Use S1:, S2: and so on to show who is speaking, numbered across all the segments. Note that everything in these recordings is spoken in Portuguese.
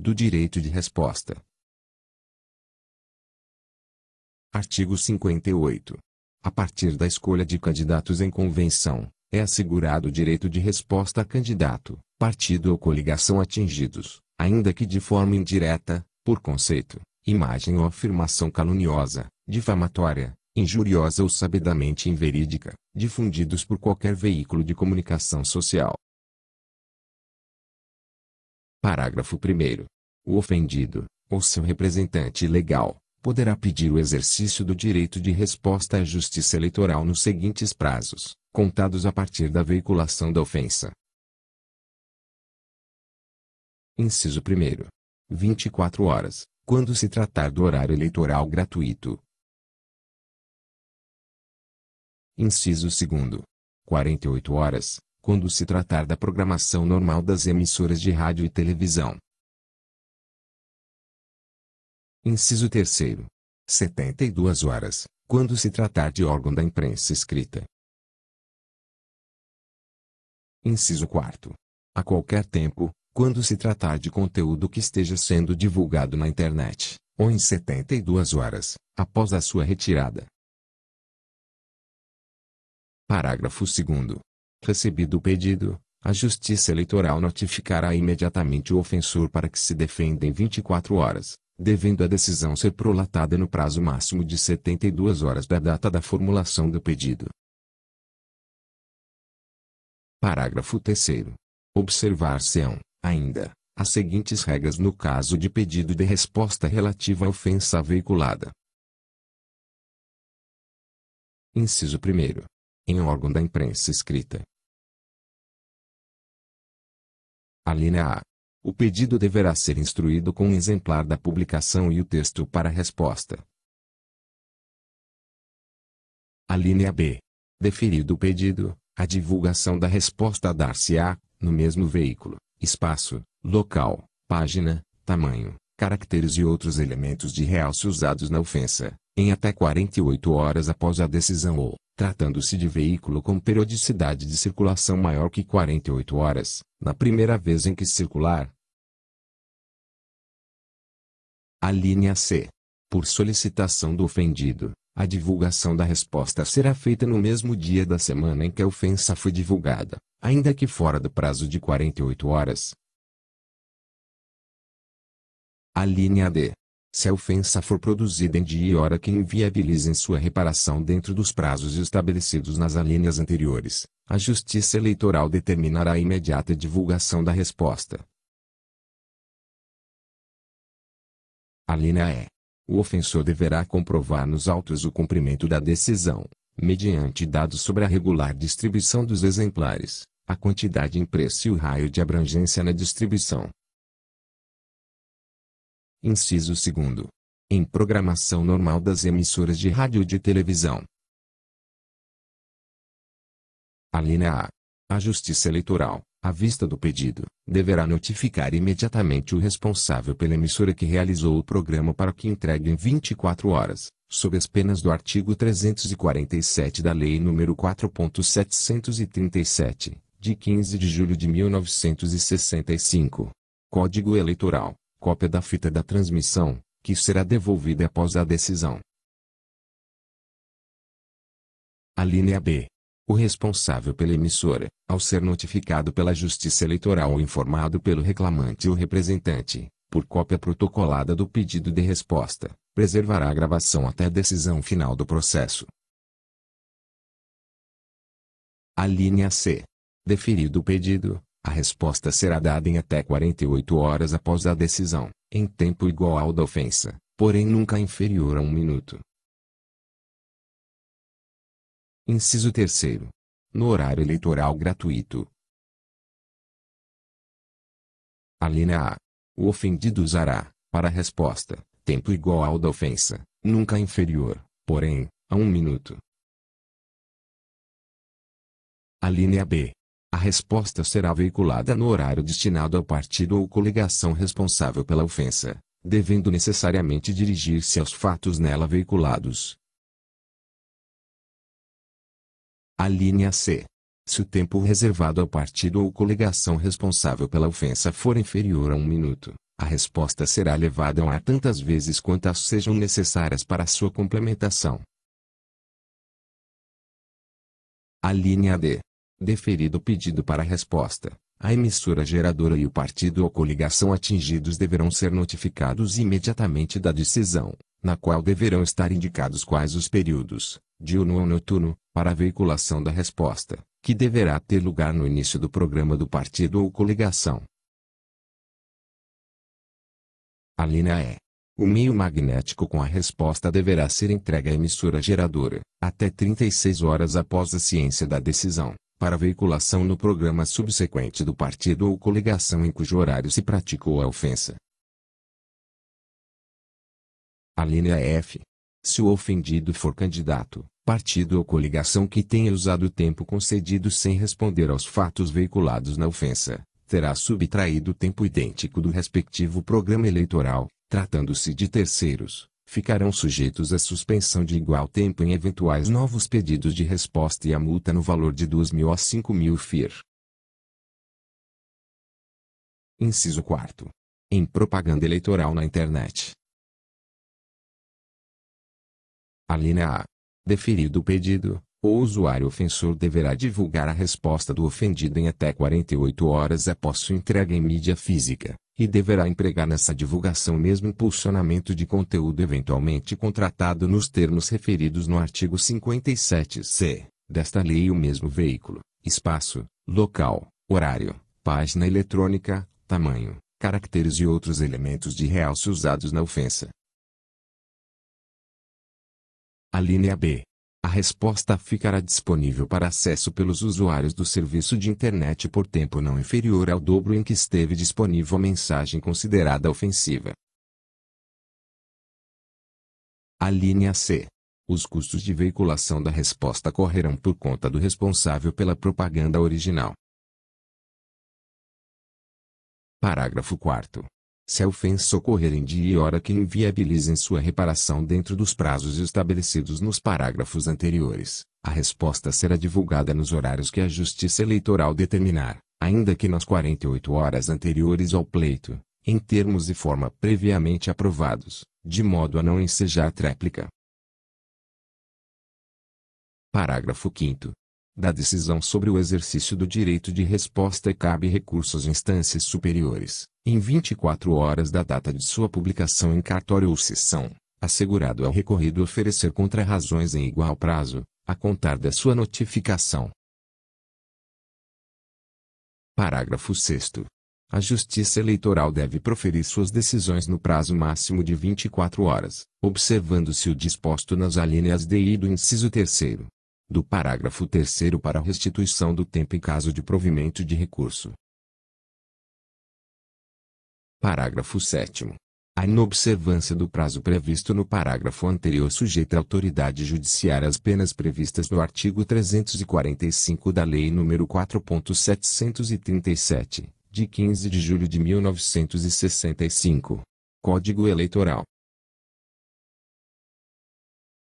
S1: do direito de resposta. Artigo 58. A partir da escolha de candidatos em convenção, é assegurado o direito de resposta a candidato, partido ou coligação atingidos, ainda que de forma indireta, por conceito, imagem ou afirmação caluniosa, difamatória, injuriosa ou sabidamente inverídica, difundidos por qualquer veículo de comunicação social, Parágrafo 1. O ofendido, ou seu representante legal, poderá pedir o exercício do direito de resposta à Justiça Eleitoral nos seguintes prazos, contados a partir da veiculação da ofensa. Inciso 1. 24 horas, quando se tratar do horário eleitoral gratuito. Inciso 2. 48 horas, quando se tratar da programação normal das emissoras de rádio e televisão. Inciso 3. 72 horas, quando se tratar de órgão da imprensa escrita. Inciso 4. A qualquer tempo, quando se tratar de conteúdo que esteja sendo divulgado na internet, ou em 72 horas, após a sua retirada. Parágrafo 2. Recebido o pedido, a Justiça Eleitoral notificará imediatamente o ofensor para que se defenda em 24 horas, devendo a decisão ser prolatada no prazo máximo de 72 horas da data da formulação do pedido. Parágrafo 3 Observar-se-ão, ainda, as seguintes regras no caso de pedido de resposta relativa à ofensa veiculada. Inciso 1. Em órgão da imprensa escrita, Alínea né? A. O pedido deverá ser instruído com um exemplar da publicação e o texto para a resposta. Alínea B. Deferido o pedido, a divulgação da resposta dar-se-á, no mesmo veículo, espaço, local, página, tamanho, caracteres e outros elementos de realce usados na ofensa, em até 48 horas após a decisão ou, tratando-se de veículo com periodicidade de circulação maior que 48 horas, na primeira vez em que circular. A linha C. Por solicitação do ofendido, a divulgação da resposta será feita no mesmo dia da semana em que a ofensa foi divulgada, ainda que fora do prazo de 48 horas, Alínea D. Se a ofensa for produzida em dia e hora que inviabilizem sua reparação dentro dos prazos estabelecidos nas alíneas anteriores, a Justiça Eleitoral determinará a imediata divulgação da resposta. Alínea E. O ofensor deverá comprovar nos autos o cumprimento da decisão, mediante dados sobre a regular distribuição dos exemplares, a quantidade impressa e o raio de abrangência na distribuição, Inciso segundo. Em programação normal das emissoras de rádio e de televisão. Alínea A. A Justiça Eleitoral, à vista do pedido, deverá notificar imediatamente o responsável pela emissora que realizou o programa para que entregue em 24 horas, sob as penas do artigo 347 da Lei nº 4.737, de 15 de julho de 1965. Código Eleitoral cópia da fita da transmissão, que será devolvida após a decisão. Alínea B. O responsável pela emissora, ao ser notificado pela Justiça Eleitoral ou informado pelo reclamante ou representante, por cópia protocolada do pedido de resposta, preservará a gravação até a decisão final do processo. Alínea C. Deferido o pedido, a resposta será dada em até 48 horas após a decisão, em tempo igual ao da ofensa, porém nunca inferior a um minuto. Inciso 3. No horário eleitoral gratuito. Alínea A. O ofendido usará, para a resposta, tempo igual ao da ofensa, nunca inferior, porém, a um minuto. Alínea B a resposta será veiculada no horário destinado ao partido ou coligação responsável pela ofensa, devendo necessariamente dirigir-se aos fatos nela veiculados. Alínea C. Se o tempo reservado ao partido ou coligação responsável pela ofensa for inferior a um minuto, a resposta será levada ao ar tantas vezes quantas sejam necessárias para sua complementação. Alínea D deferido o pedido para a resposta, a emissora geradora e o partido ou coligação atingidos deverão ser notificados imediatamente da decisão, na qual deverão estar indicados quais os períodos, diurno ou noturno, para a veiculação da resposta, que deverá ter lugar no início do programa do partido ou coligação. A linha é. O meio magnético com a resposta deverá ser entregue à emissora geradora, até 36 horas após a ciência da decisão, para veiculação no programa subsequente do partido ou coligação em cujo horário se praticou a ofensa. A linha F. Se o ofendido for candidato, partido ou coligação que tenha usado o tempo concedido sem responder aos fatos veiculados na ofensa, terá subtraído o tempo idêntico do respectivo programa eleitoral, tratando-se de terceiros ficarão sujeitos à suspensão de igual tempo em eventuais novos pedidos de resposta e à multa no valor de 2.000 a 5.000 FIR. Inciso 4. Em propaganda eleitoral na internet. Alínea A. Deferido o pedido, o usuário ofensor deverá divulgar a resposta do ofendido em até 48 horas após sua entrega em mídia física e deverá empregar nessa divulgação mesmo impulsionamento de conteúdo eventualmente contratado nos termos referidos no artigo 57-C desta lei o mesmo veículo, espaço, local, horário, página eletrônica, tamanho, caracteres e outros elementos de realce usados na ofensa. Alínea B a resposta ficará disponível para acesso pelos usuários do serviço de internet por tempo não inferior ao dobro em que esteve disponível a mensagem considerada ofensiva. A linha C. Os custos de veiculação da resposta correrão por conta do responsável pela propaganda original. Parágrafo 4 se a ofensa ocorrer em dia e hora que inviabilizem sua reparação dentro dos prazos estabelecidos nos parágrafos anteriores, a resposta será divulgada nos horários que a Justiça Eleitoral determinar, ainda que nas 48 horas anteriores ao pleito, em termos e forma previamente aprovados, de modo a não ensejar tréplica. Parágrafo 5 da decisão sobre o exercício do direito de resposta cabe recurso às instâncias superiores, em 24 horas da data de sua publicação em cartório ou sessão, assegurado ao recorrido oferecer contrarrazões em igual prazo, a contar da sua notificação. Parágrafo 6. A Justiça Eleitoral deve proferir suas decisões no prazo máximo de 24 horas, observando-se o disposto nas alíneas DI do inciso 3 do parágrafo 3 para restituição do tempo em caso de provimento de recurso. Parágrafo 7. A inobservância do prazo previsto no parágrafo anterior sujeita a autoridade judiciária às penas previstas no artigo 345 da Lei nº 4.737, de 15 de julho de 1965. Código Eleitoral.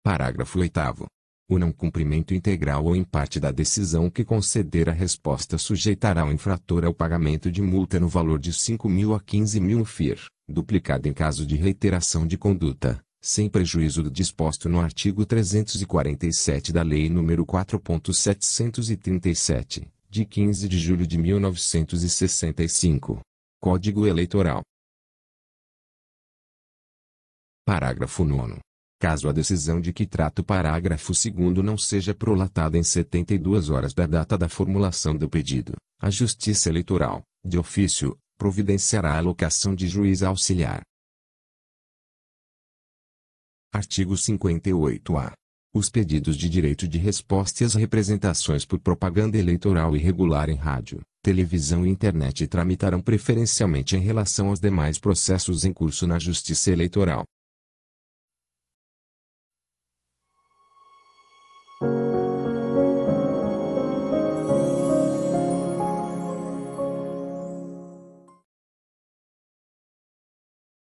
S1: Parágrafo 8 o não cumprimento integral ou em parte da decisão que conceder a resposta sujeitará o infrator ao pagamento de multa no valor de 5 mil a 15 mil FIR, duplicada em caso de reiteração de conduta, sem prejuízo do disposto no artigo 347 da Lei nº 4.737, de 15 de julho de 1965. Código Eleitoral. Parágrafo 9 caso a decisão de que trata o parágrafo 2 não seja prolatada em 72 horas da data da formulação do pedido, a Justiça Eleitoral, de ofício, providenciará a alocação de juiz auxiliar. Artigo 58-A. Os pedidos de direito de resposta às representações por propaganda eleitoral irregular em rádio, televisão e internet tramitarão preferencialmente em relação aos demais processos em curso na Justiça Eleitoral,